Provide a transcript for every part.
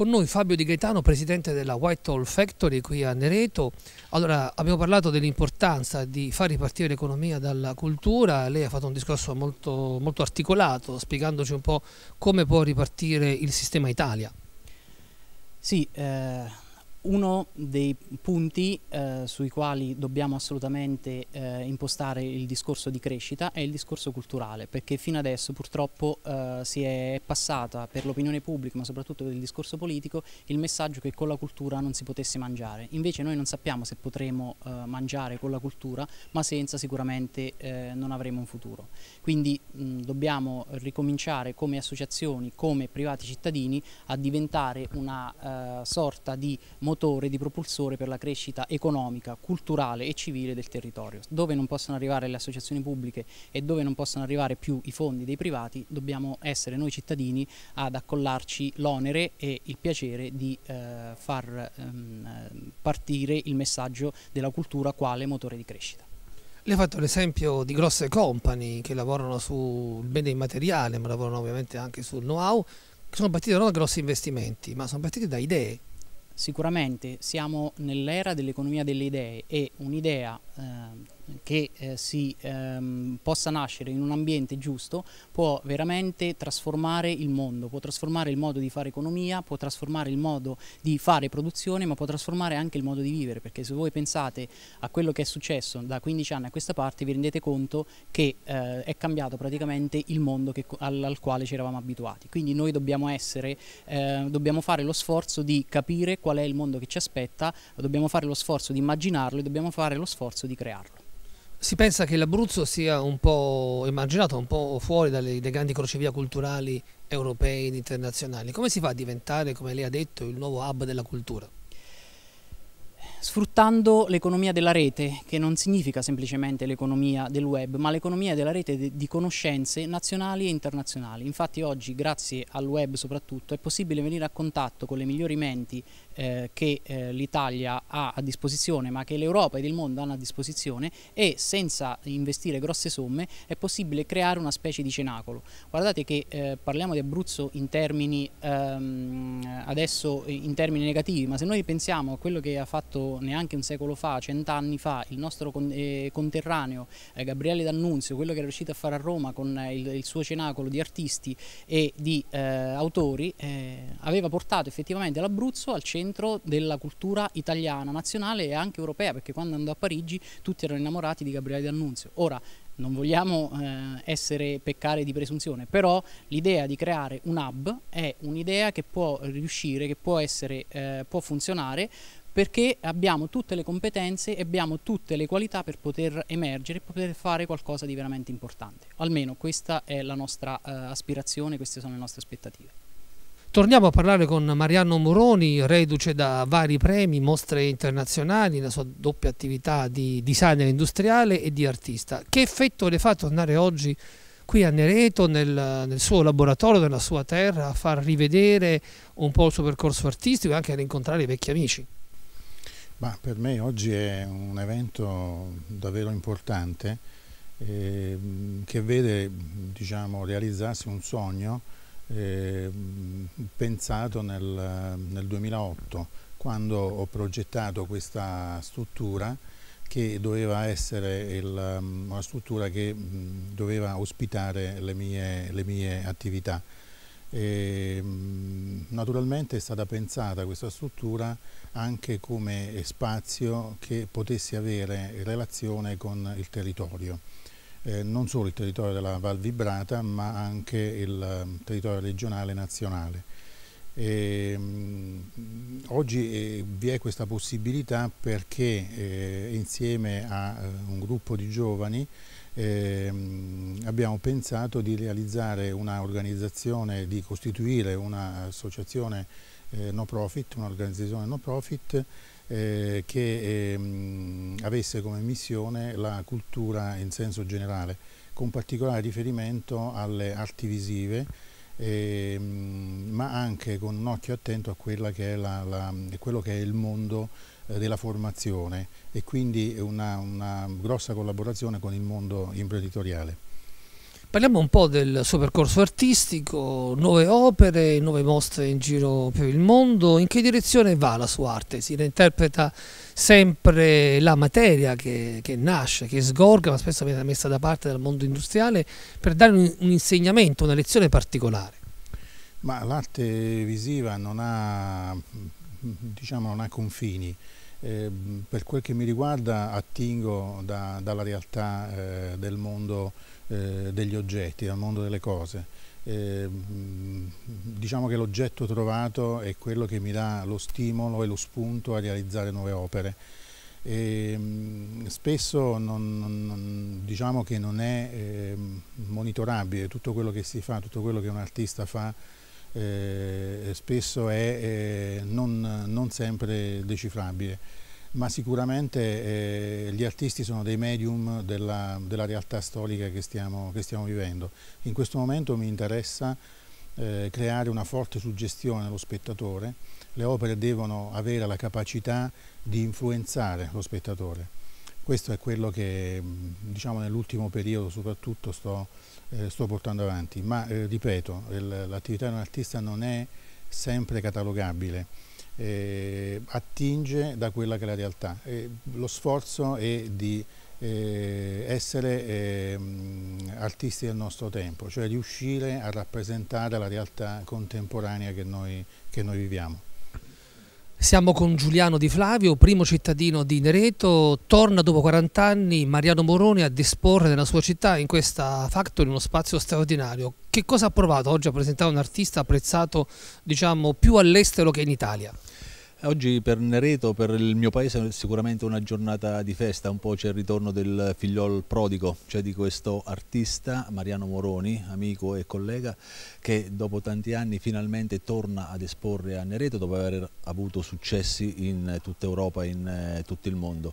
Con noi Fabio Di Gaetano, presidente della Whitehall Factory qui a Nereto. Allora, abbiamo parlato dell'importanza di far ripartire l'economia dalla cultura. Lei ha fatto un discorso molto, molto articolato, spiegandoci un po' come può ripartire il sistema Italia. Sì, eh uno dei punti eh, sui quali dobbiamo assolutamente eh, impostare il discorso di crescita è il discorso culturale, perché fino adesso purtroppo eh, si è passata per l'opinione pubblica, ma soprattutto per il discorso politico, il messaggio che con la cultura non si potesse mangiare. Invece noi non sappiamo se potremo eh, mangiare con la cultura, ma senza sicuramente eh, non avremo un futuro. Quindi mh, dobbiamo ricominciare come associazioni, come privati cittadini, a diventare una eh, sorta di motore di propulsore per la crescita economica, culturale e civile del territorio. Dove non possono arrivare le associazioni pubbliche e dove non possono arrivare più i fondi dei privati, dobbiamo essere noi cittadini ad accollarci l'onere e il piacere di eh, far ehm, partire il messaggio della cultura quale motore di crescita. Lei ha fatto l'esempio di grosse company che lavorano sul bene immateriale, ma lavorano ovviamente anche sul know-how, che sono partite non da grossi investimenti, ma sono partite da idee, Sicuramente siamo nell'era dell'economia delle idee e un'idea eh, che eh, si ehm, possa nascere in un ambiente giusto può veramente trasformare il mondo, può trasformare il modo di fare economia, può trasformare il modo di fare produzione, ma può trasformare anche il modo di vivere, perché se voi pensate a quello che è successo da 15 anni a questa parte vi rendete conto che eh, è cambiato praticamente il mondo che, al, al, quale ci eravamo abituati. Quindi noi dobbiamo essere, eh, dobbiamo fare lo sforzo di capire qual è il mondo che ci aspetta, dobbiamo fare lo sforzo di immaginarlo e dobbiamo fare lo sforzo di crearlo. Si pensa che l'Abruzzo sia un po' emarginato, un po' fuori dalle, dai grandi crocevia culturali europei ed internazionali. Come si fa a diventare, come lei ha detto, il nuovo hub della cultura? Sfruttando l'economia della rete, che non significa semplicemente l'economia del web, ma l'economia della rete di conoscenze nazionali e internazionali. Infatti oggi, grazie al web soprattutto, è possibile venire a contatto con le migliori menti eh, che eh, l'Italia ha a disposizione ma che l'Europa ed il mondo hanno a disposizione e senza investire grosse somme è possibile creare una specie di cenacolo. Guardate che eh, parliamo di Abruzzo in termini ehm, adesso in termini negativi ma se noi pensiamo a quello che ha fatto neanche un secolo fa, cent'anni fa il nostro con, eh, conterraneo eh, Gabriele D'Annunzio, quello che era riuscito a fare a Roma con il, il, suo cenacolo di artisti e di eh, autori aveva portato effettivamente l'Abruzzo al centro centro della cultura italiana, nazionale e anche europea, perché quando andò a Parigi tutti erano innamorati di Gabriele D'Annunzio. Ora, non vogliamo eh, essere peccare di presunzione, però l'idea di creare un hub è un'idea che può riuscire, che può, essere, eh, può funzionare perché abbiamo tutte le competenze e abbiamo tutte le qualità per poter emergere e poter fare qualcosa di veramente importante. Almeno questa è la nostra eh, aspirazione, queste sono le nostre aspettative. Torniamo a parlare con Mariano Moroni, reduce da vari premi, mostre internazionali, la sua doppia attività di designer industriale e di artista. Che effetto le fa tornare oggi qui a Nereto, nel, nel suo laboratorio, nella sua terra, a far rivedere un po' il suo percorso artistico e anche a incontrare i vecchi amici? Ma per me oggi è un evento davvero importante eh, che vede diciamo, realizzarsi un sogno eh, pensato nel, nel 2008 quando ho progettato questa struttura che doveva essere il, una struttura che mm, doveva ospitare le mie, le mie attività. E, ehm, naturalmente è stata pensata questa struttura anche come spazio che potesse avere relazione con il territorio eh, non solo il territorio della Val Vibrata ma anche il ehm, territorio regionale e nazionale. E, ehm, mh, oggi eh, vi è questa possibilità perché eh, insieme a uh, un gruppo di giovani ehm, abbiamo pensato di realizzare un'organizzazione, di costituire un'associazione eh, no profit, un'organizzazione no profit eh, che eh, avesse come missione la cultura in senso generale, con particolare riferimento alle arti visive, eh, ma anche con un occhio attento a che la, la, quello che è il mondo eh, della formazione e quindi una, una grossa collaborazione con il mondo imprenditoriale. Parliamo un po' del suo percorso artistico, nuove opere, nuove mostre in giro per il mondo, in che direzione va la sua arte? Si reinterpreta sempre la materia che, che nasce, che sgorga, ma spesso viene messa da parte dal mondo industriale per dare un, un insegnamento, una lezione particolare. Ma l'arte visiva non ha, diciamo, non ha confini, eh, per quel che mi riguarda attingo da, dalla realtà eh, del mondo eh, degli oggetti, dal mondo delle cose. Ehm, diciamo che l'oggetto trovato è quello che mi dà lo stimolo e lo spunto a realizzare nuove opere. E, ehm, spesso non, non, diciamo che non è ehm, monitorabile tutto quello che si fa, tutto quello che un artista fa eh, spesso è eh, non, non, sempre decifrabile, ma sicuramente eh, gli artisti sono dei medium della, della realtà storica che stiamo, che stiamo, vivendo. In questo momento mi interessa eh, creare una forte suggestione allo spettatore, le opere devono avere la capacità di influenzare lo spettatore. Questo è quello che diciamo, nell'ultimo periodo soprattutto sto eh, sto portando avanti, ma eh, ripeto, l'attività di un artista non è sempre catalogabile, eh, attinge da quella che è la realtà. Eh, lo sforzo è di eh, essere ehm, artisti del nostro tempo, cioè riuscire a rappresentare la realtà contemporanea che noi, che noi viviamo. Siamo con Giuliano Di Flavio, primo cittadino di Nereto, torna dopo 40 anni Mariano Moroni a disporre nella sua città in questa Factory uno spazio straordinario. Che cosa ha provato oggi a presentare un artista apprezzato diciamo, più all'estero che in Italia? Oggi per Nereto, per il mio paese, è sicuramente una giornata di festa, un po' c'è il ritorno del figliol prodigo, cioè di questo artista Mariano Moroni, amico e collega, che dopo tanti anni finalmente torna ad esporre a Nereto dopo aver avuto successi in tutta Europa, in eh, tutto il mondo.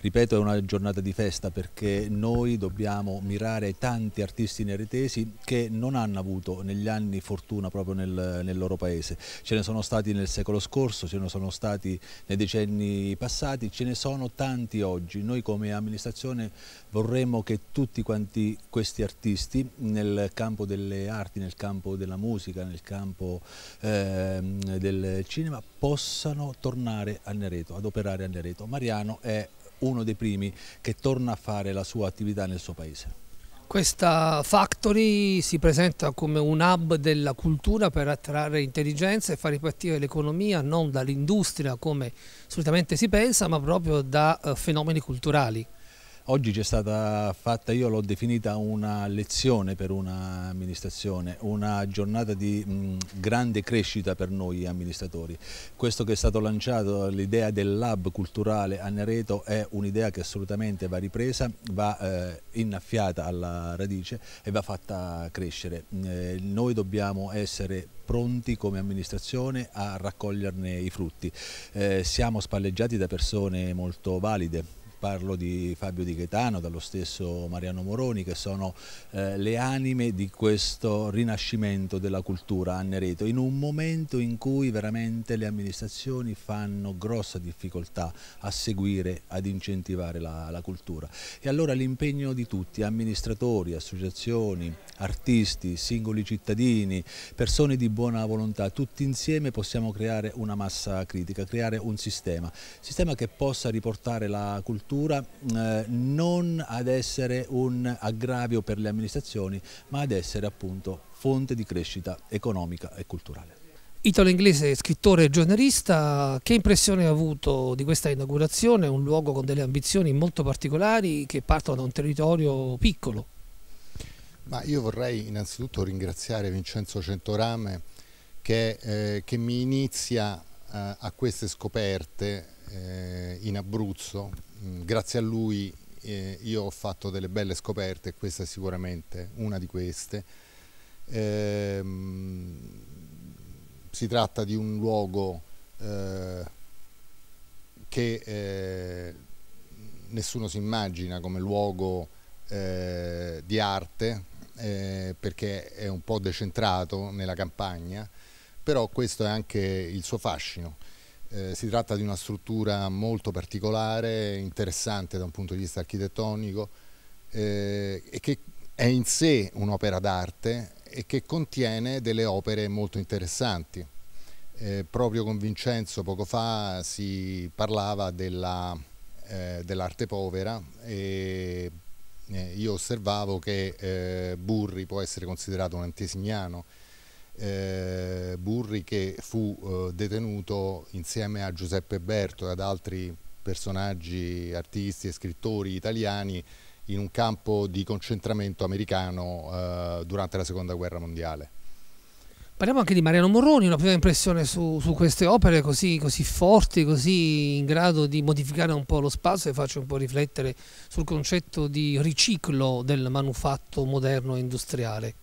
Ripeto, è una giornata di festa perché noi dobbiamo mirare tanti artisti neretesi che non hanno avuto negli anni fortuna proprio nel, nel loro paese. Ce ne sono stati nel secolo scorso, ce ne sono sono stati nei decenni passati, ce ne sono tanti oggi. Noi come amministrazione vorremmo che tutti quanti questi artisti nel campo delle arti, nel campo della musica, nel campo eh, del cinema possano tornare a Nereto, ad operare a Nereto. Mariano è uno dei primi che torna a fare la sua attività nel suo paese. Questa factory si presenta come un hub della cultura per attrarre intelligenza e far ripartire l'economia non dall'industria come solitamente si pensa, ma proprio da eh, fenomeni culturali. Oggi c'è stata fatta, io l'ho definita una lezione per un'amministrazione, una giornata di mh, mm, grande crescita per noi amministratori. Questo che è stato lanciato, l'idea del lab culturale a Nereto è un'idea che assolutamente va ripresa, va eh, innaffiata alla radice e va fatta crescere. Eh, noi dobbiamo essere pronti come amministrazione a raccoglierne i frutti. Eh, siamo spalleggiati da persone molto valide, parlo di Fabio Di Gaetano, dallo stesso Mariano Moroni, che sono eh, le anime di questo rinascimento della cultura a Nereto, in un momento in cui veramente le amministrazioni fanno grossa difficoltà a seguire, ad incentivare la, la cultura. E allora l'impegno di tutti, amministratori, associazioni, artisti, singoli cittadini, persone di buona volontà, tutti insieme possiamo creare una massa critica, creare un sistema, sistema che possa riportare la cultura struttura eh, non ad essere un aggravio per le amministrazioni, ma ad essere appunto fonte di crescita economica e culturale. Italo-inglese, scrittore e giornalista, che impressione ha avuto di questa inaugurazione? Un luogo con delle ambizioni molto particolari che partono da un territorio piccolo. Ma io vorrei innanzitutto ringraziare Vincenzo Centorame che, eh, che mi inizia eh, a queste scoperte eh, in Abruzzo, mm, grazie a lui eh, io ho fatto delle belle scoperte, e questa è sicuramente una di queste. Eh, si tratta di un luogo eh, che eh, nessuno si immagina come luogo eh, di arte, perché è un po' decentrato nella campagna, però questo è anche il suo fascino. Eh, si tratta di una struttura molto particolare, interessante da un punto di vista architettonico eh, e che è in sé un'opera d'arte e che contiene delle opere molto interessanti. Eh, proprio con Vincenzo poco fa si parlava eh, dell'arte povera e eh, io osservavo che Burri può essere considerato un antesignano eh, Burri che fu eh, detenuto insieme a Giuseppe Berto e ad altri personaggi, artisti e scrittori italiani in un campo di concentramento americano eh, durante la seconda guerra mondiale. Parliamo anche di Mariano Morroni, una prima impressione su, su queste opere così, così, forti, così in grado di modificare un po' lo spazio e farci un po' riflettere sul concetto di riciclo del manufatto moderno e industriale.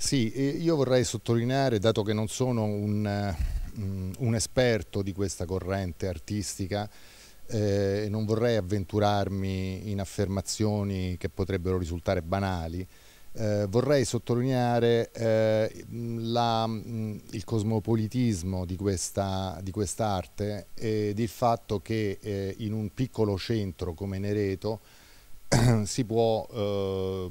Sì, io vorrei sottolineare, dato che non sono un, mm, un esperto di questa corrente artistica, eh, non vorrei avventurarmi in affermazioni che potrebbero risultare banali, eh, vorrei sottolineare eh, la, mm, il cosmopolitismo di questa di quest'arte ed il fatto che eh, in un piccolo centro come Nereto si può eh,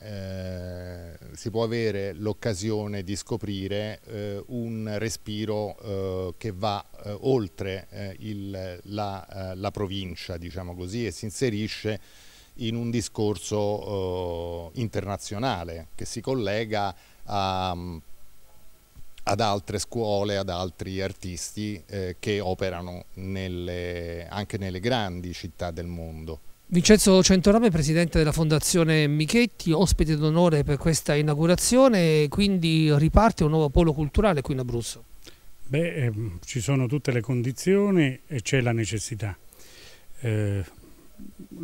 eh si può avere l'occasione di scoprire eh, un respiro eh, che va eh, oltre eh, il, la, eh, la, provincia diciamo così, e si inserisce in un discorso internazionale che si collega a, ad altre scuole, ad altri artisti che operano nelle, anche nelle grandi città del mondo. Vincenzo Centorame, presidente della Fondazione Michetti, ospite d'onore per questa inaugurazione, quindi riparte un nuovo polo culturale qui in Abruzzo. Beh, eh, ci sono tutte le condizioni e c'è la necessità. Eh,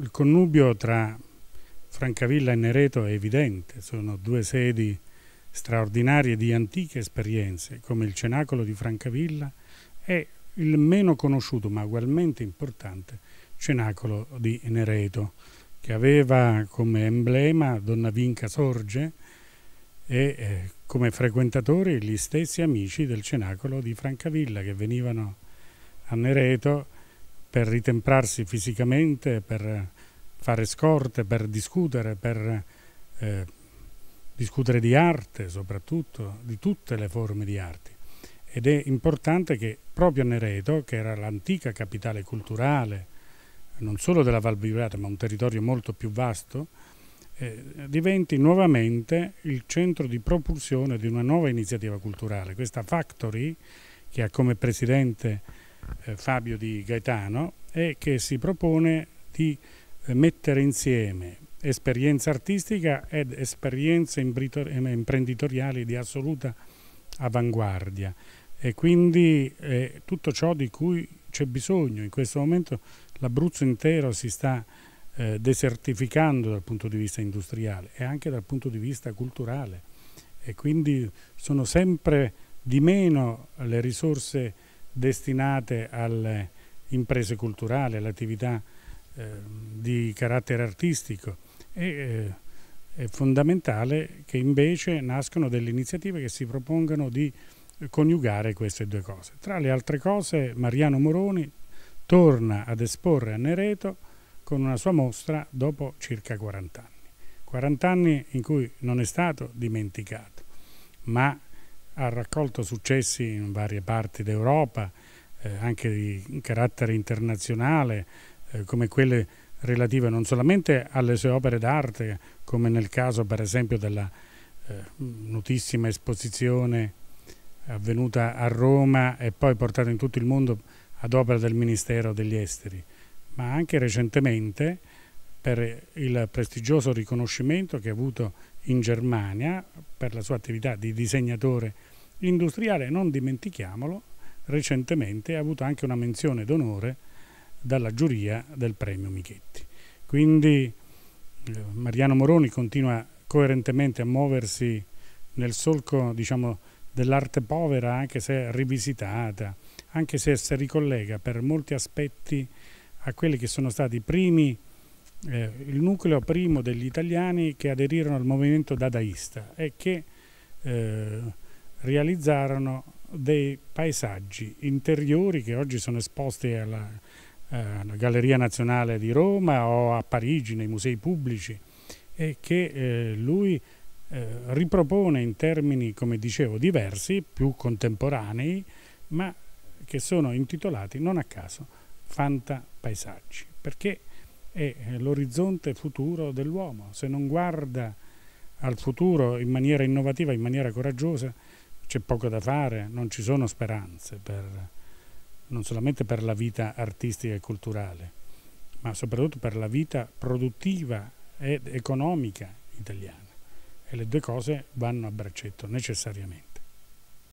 il connubio tra Francavilla e Nereto è evidente, sono due sedi straordinarie di antiche esperienze, come il Cenacolo di Francavilla e il meno conosciuto ma ugualmente importante Cenacolo di Nereto, che aveva come emblema Donna Vinca Sorge e eh, come frequentatori gli stessi amici del Cenacolo di Francavilla che venivano a Nereto per ritemprarsi fisicamente, per fare scorte, per discutere, per eh, discutere di arte soprattutto, di tutte le forme di arti. Ed è importante che proprio a Nereto, che era l'antica capitale culturale non solo della Val Vibrata, ma un territorio molto più vasto, eh, diventi nuovamente il centro di propulsione di una nuova iniziativa culturale. Questa Factory, che ha come presidente eh, Fabio Di Gaetano, e che si propone di eh, mettere insieme esperienza artistica ed esperienze eh, imprenditoriali di assoluta avanguardia e quindi eh, tutto ciò di cui c'è bisogno, in questo momento l'Abruzzo intero si sta eh, desertificando dal punto di vista industriale e anche dal punto di vista culturale e quindi sono sempre di meno le risorse destinate alle imprese culturali, all'attività eh, di carattere artistico e eh, è fondamentale che invece nascano delle iniziative che si propongano di coniugare queste due cose. Tra le altre cose Mariano Moroni torna ad esporre a Nereto con una sua mostra dopo circa 40 anni. 40 anni in cui non è stato dimenticato, ma ha raccolto successi in varie parti d'Europa, eh, anche di carattere internazionale, eh, come quelle relative non solamente alle sue opere d'arte, come nel caso per esempio della eh, notissima esposizione avvenuta a Roma e poi portata in tutto il mondo ad opera del Ministero degli Esteri, ma anche recentemente per il prestigioso riconoscimento che ha avuto in Germania per la sua attività di disegnatore industriale, non dimentichiamolo, recentemente ha avuto anche una menzione d'onore dalla giuria del premio Michetti. Quindi eh, Mariano Moroni continua coerentemente a muoversi nel solco diciamo, dell'arte povera anche se rivisitata, anche se si ricollega per molti aspetti a quelli che sono stati i primi, eh, il nucleo primo degli italiani che aderirono al movimento dadaista e che eh, realizzarono dei paesaggi interiori che oggi sono esposti alla, alla Galleria Nazionale di Roma o a Parigi nei musei pubblici e che eh, lui eh, ripropone in termini, come dicevo, diversi, più contemporanei, ma che sono intitolati non a caso Fanta Paesaggi, perché è eh, l'orizzonte futuro dell'uomo. Se non guarda al futuro in maniera innovativa, in maniera coraggiosa, c'è poco da fare, non ci sono speranze, per, non solamente per la vita artistica e culturale, ma soprattutto per la vita produttiva ed economica italiana e le due cose vanno a braccetto necessariamente.